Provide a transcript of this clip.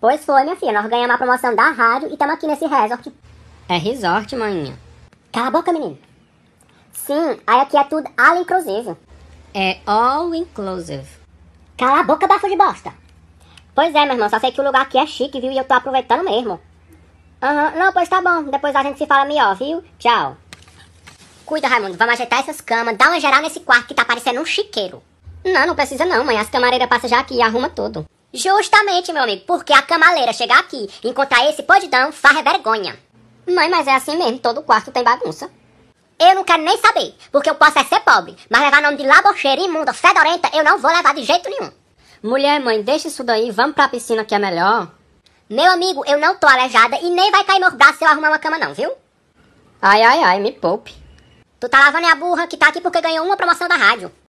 Pois foi, minha filha. Nós ganhamos a promoção da rádio e estamos aqui nesse resort. É resort, maninha. Cala a boca, menino. Sim, aí aqui é tudo all inclusive. É all inclusive. Cala a boca, bafo de bosta. Pois é, meu irmão. Só sei que o lugar aqui é chique, viu? E eu tô aproveitando mesmo. Aham. Uhum. Não, pois tá bom. Depois a gente se fala melhor, viu? Tchau. Cuida, Raimundo. Vamos ajeitar essas camas. Dá uma geral nesse quarto que tá parecendo um chiqueiro. Não, não precisa não, mãe. As camareiras passam já aqui e arruma tudo. Justamente, meu amigo, porque a camaleira chegar aqui, encontrar esse podidão, faz vergonha. Mãe, mas é assim mesmo, todo quarto tem bagunça. Eu não quero nem saber, porque eu posso é ser pobre, mas levar nome de labocheira, imunda, fedorenta, eu não vou levar de jeito nenhum. Mulher, mãe, deixa isso daí, vamos pra piscina que é melhor. Meu amigo, eu não tô aleijada e nem vai cair meu braço se eu arrumar uma cama não, viu? Ai, ai, ai, me poupe. Tu tá lavando a burra que tá aqui porque ganhou uma promoção da rádio.